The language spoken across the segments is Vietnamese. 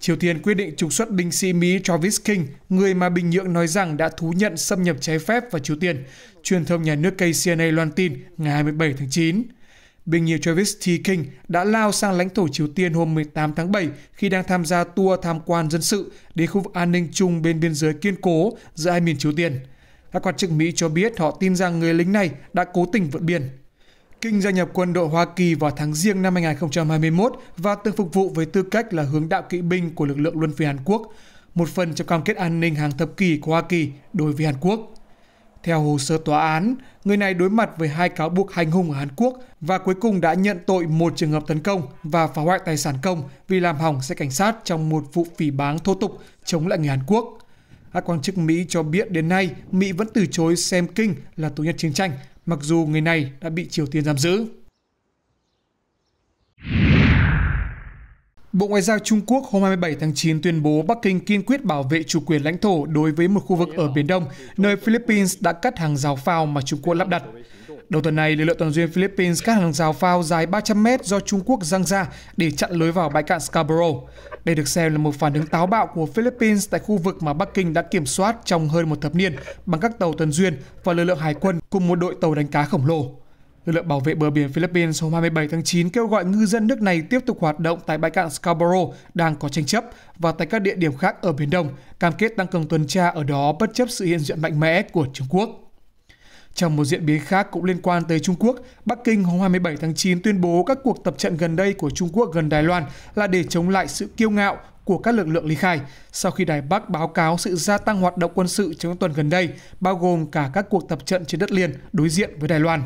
Triều Tiên quyết định trục xuất binh sĩ Mỹ Travis King, người mà Bình Nhưỡng nói rằng đã thú nhận xâm nhập trái phép vào Triều Tiên, truyền thông nhà nước KCNA loan tin ngày 27 tháng 9. Bình Nhưỡng Travis T. King đã lao sang lãnh thổ Triều Tiên hôm 18 tháng 7 khi đang tham gia tour tham quan dân sự đến khu vực an ninh chung bên biên giới kiên cố giữa hai miền Triều Tiên. Các quan chức Mỹ cho biết họ tin rằng người lính này đã cố tình vượt biên. Kinh gia nhập quân đội Hoa Kỳ vào tháng riêng năm 2021 và từng phục vụ với tư cách là hướng đạo kỵ binh của lực lượng Luân phiên Hàn Quốc, một phần trong cam kết an ninh hàng thập kỷ của Hoa Kỳ đối với Hàn Quốc. Theo hồ sơ tòa án, người này đối mặt với hai cáo buộc hành hung ở Hàn Quốc và cuối cùng đã nhận tội một trường hợp tấn công và phá hoại tài sản công vì làm hỏng xe cảnh sát trong một vụ phỉ báng thô tục chống lại người Hàn Quốc. Các quan chức Mỹ cho biết đến nay, Mỹ vẫn từ chối xem Kinh là tù nhân chiến tranh mặc dù người này đã bị Triều Tiên giam giữ. Bộ Ngoại giao Trung Quốc hôm 27 tháng 9 tuyên bố Bắc Kinh kiên quyết bảo vệ chủ quyền lãnh thổ đối với một khu vực ở Biển Đông, nơi Philippines đã cắt hàng rào phao mà Trung Quốc lắp đặt. Đầu tuần này, lực lượng tuần duyên Philippines cắt hàng rào phao dài 300m do Trung Quốc giăng ra để chặn lối vào bãi cạn Scarborough. Đây được xem là một phản ứng táo bạo của Philippines tại khu vực mà Bắc Kinh đã kiểm soát trong hơn một thập niên bằng các tàu tuần duyên và lực lượng hải quân cùng một đội tàu đánh cá khổng lồ. Lực lượng bảo vệ bờ biển Philippines hôm 27 tháng 9 kêu gọi ngư dân nước này tiếp tục hoạt động tại bãi cạn Scarborough đang có tranh chấp và tại các địa điểm khác ở Biển Đông, cam kết tăng cường tuần tra ở đó bất chấp sự hiện diện mạnh mẽ của Trung Quốc. Trong một diễn biến khác cũng liên quan tới Trung Quốc, Bắc Kinh hôm 27 tháng 9 tuyên bố các cuộc tập trận gần đây của Trung Quốc gần Đài Loan là để chống lại sự kiêu ngạo của các lực lượng ly khai, sau khi Đài Bắc báo cáo sự gia tăng hoạt động quân sự trong tuần gần đây, bao gồm cả các cuộc tập trận trên đất liền đối diện với Đài Loan.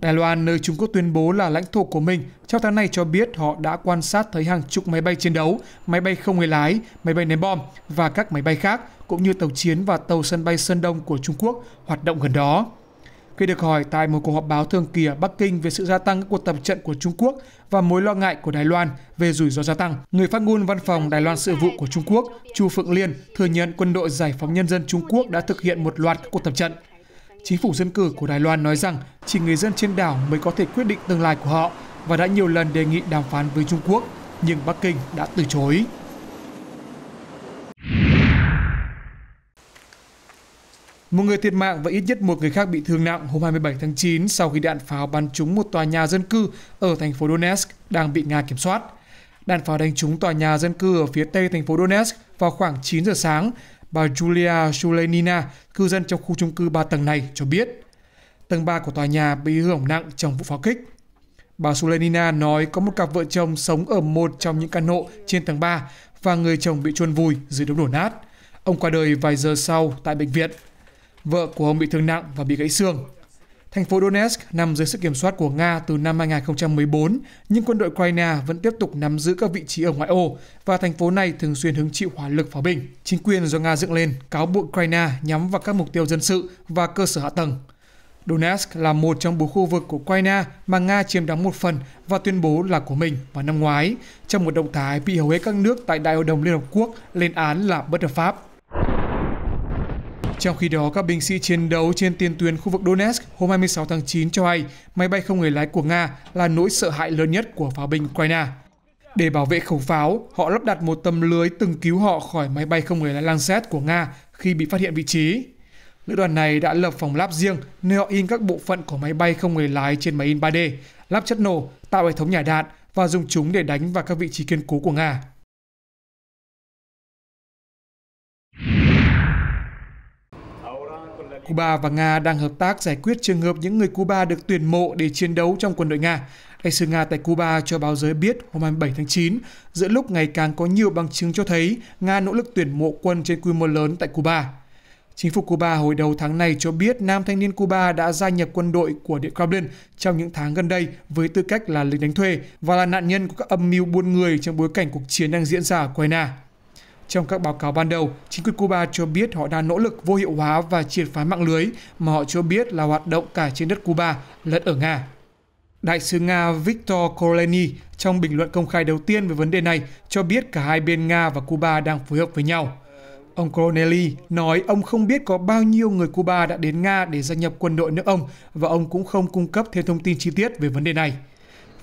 Đài Loan, nơi Trung Quốc tuyên bố là lãnh thổ của mình, trong tháng này cho biết họ đã quan sát thấy hàng chục máy bay chiến đấu, máy bay không người lái, máy bay ném bom và các máy bay khác, cũng như tàu chiến và tàu sân bay Sơn Đông của Trung Quốc hoạt động gần đó. Khi được hỏi tại một cuộc họp báo thường kỳ ở Bắc Kinh về sự gia tăng các cuộc tập trận của Trung Quốc và mối lo ngại của Đài Loan về rủi ro gia tăng, người phát ngôn văn phòng Đài Loan sự vụ của Trung Quốc, Chu Phượng Liên, thừa nhận quân đội Giải phóng Nhân dân Trung Quốc đã thực hiện một loạt các cuộc tập trận. Chính phủ dân cử của Đài Loan nói rằng chỉ người dân trên đảo mới có thể quyết định tương lai của họ và đã nhiều lần đề nghị đàm phán với Trung Quốc, nhưng Bắc Kinh đã từ chối. Một người thiệt mạng và ít nhất một người khác bị thương nặng hôm 27 tháng 9 sau khi đạn pháo bắn trúng một tòa nhà dân cư ở thành phố Donetsk đang bị Nga kiểm soát. Đạn pháo đánh trúng tòa nhà dân cư ở phía tây thành phố Donetsk vào khoảng 9 giờ sáng, bà Julia Shulenina, cư dân trong khu chung cư 3 tầng này cho biết. Tầng 3 của tòa nhà bị hư hỏng nặng trong vụ pháo kích. Bà Sulenina nói có một cặp vợ chồng sống ở một trong những căn hộ trên tầng 3 và người chồng bị chôn vùi dưới đống đổ nát. Ông qua đời vài giờ sau tại bệnh viện. Vợ của ông bị thương nặng và bị gãy xương. Thành phố Donetsk nằm dưới sự kiểm soát của Nga từ năm 2014, nhưng quân đội Ukraine vẫn tiếp tục nắm giữ các vị trí ở ngoại ô và thành phố này thường xuyên hứng chịu hỏa lực pháo binh. Chính quyền do Nga dựng lên cáo buộc Ukraine nhắm vào các mục tiêu dân sự và cơ sở hạ tầng. Donetsk là một trong bốn khu vực của Ukraine mà Nga chiếm đóng một phần và tuyên bố là của mình vào năm ngoái, trong một động thái bị hầu hết các nước tại Đại hội đồng Liên Hợp Quốc lên án là bất hợp pháp. Trong khi đó, các binh sĩ chiến đấu trên tiền tuyến khu vực Donetsk hôm 26 tháng 9 cho hay máy bay không người lái của Nga là nỗi sợ hãi lớn nhất của pháo binh Ukraine. Để bảo vệ khẩu pháo, họ lắp đặt một tấm lưới từng cứu họ khỏi máy bay không người lái Lancet của Nga khi bị phát hiện vị trí. Lữ đoàn này đã lập phòng lắp riêng nơi họ in các bộ phận của máy bay không người lái trên máy in 3D, lắp chất nổ, tạo hệ thống nhả đạn và dùng chúng để đánh vào các vị trí kiên cố của Nga. Cuba và Nga đang hợp tác giải quyết trường hợp những người Cuba được tuyển mộ để chiến đấu trong quân đội Nga. Đại sứ Nga tại Cuba cho báo giới biết hôm 27 tháng 9, giữa lúc ngày càng có nhiều bằng chứng cho thấy Nga nỗ lực tuyển mộ quân trên quy mô lớn tại Cuba. Chính phủ Cuba hồi đầu tháng này cho biết nam thanh niên Cuba đã gia nhập quân đội của Điện Kremlin trong những tháng gần đây với tư cách là lính đánh thuê và là nạn nhân của các âm mưu buôn người trong bối cảnh cuộc chiến đang diễn ra ở Ukraine. Trong các báo cáo ban đầu, chính quyền Cuba cho biết họ đang nỗ lực vô hiệu hóa và triệt phá mạng lưới mà họ cho biết là hoạt động cả trên đất Cuba lẫn ở Nga. Đại sứ Nga Viktor Koroleny trong bình luận công khai đầu tiên về vấn đề này cho biết cả hai bên Nga và Cuba đang phối hợp với nhau. Ông Coronelli nói ông không biết có bao nhiêu người Cuba đã đến Nga để gia nhập quân đội nước ông và ông cũng không cung cấp thêm thông tin chi tiết về vấn đề này.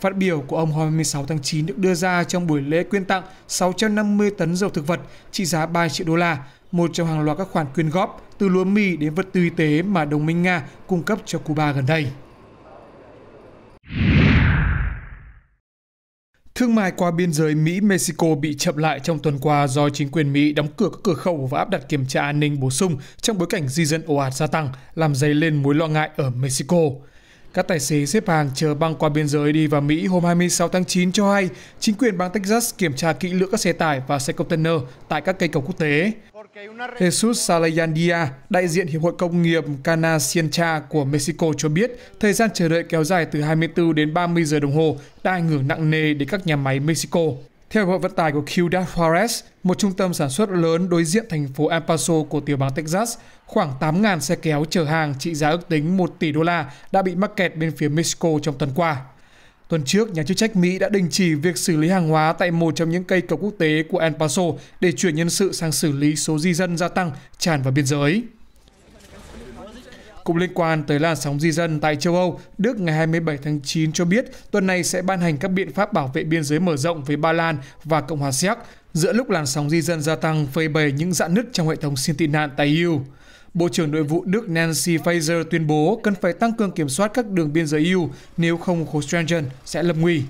Phát biểu của ông hôm 26 tháng 9 được đưa ra trong buổi lễ quyên tặng 650 tấn dầu thực vật trị giá 3 triệu đô la, một trong hàng loạt các khoản quyên góp từ lúa mì đến vật tư y tế mà đồng minh Nga cung cấp cho Cuba gần đây. Thương mại qua biên giới Mỹ-Mexico bị chậm lại trong tuần qua do chính quyền Mỹ đóng cửa các cửa khẩu và áp đặt kiểm tra an ninh bổ sung trong bối cảnh di dân ồ ạt gia tăng, làm dấy lên mối lo ngại ở Mexico. Các tài xế xếp hàng chờ băng qua biên giới đi vào Mỹ hôm 26 tháng 9 cho hay chính quyền bang Texas kiểm tra kỹ lưỡng các xe tải và xe container tại các cây cầu quốc tế. Jesus Salayandia, đại diện Hiệp hội Công nghiệp Cana Siencha của Mexico cho biết thời gian chờ đợi kéo dài từ 24 đến 30 giờ đồng hồ đã ảnh hưởng nặng nề đến các nhà máy Mexico. Theo Hiệp hội Vận tải của Ciudad Juarez, một trung tâm sản xuất lớn đối diện thành phố El Paso của tiểu bang Texas, khoảng 8.000 xe kéo chở hàng trị giá ước tính 1 tỷ đô la đã bị mắc kẹt bên phía Mexico trong tuần qua. Tuần trước, nhà chức trách Mỹ đã đình chỉ việc xử lý hàng hóa tại một trong những cây cầu quốc tế của El Paso để chuyển nhân sự sang xử lý số di dân gia tăng tràn vào biên giới. Cũng liên quan tới làn sóng di dân tại châu Âu, Đức ngày 27 tháng 9 cho biết tuần này sẽ ban hành các biện pháp bảo vệ biên giới mở rộng với Ba Lan và Cộng hòa Séc giữa lúc làn sóng di dân gia tăng phơi bày những rạn nứt trong hệ thống xin tị nạn tại EU. Bộ trưởng Nội vụ Đức Nancy Faeser tuyên bố cần phải tăng cường kiểm soát các đường biên giới EU nếu không khối Schengen sẽ lâm nguy.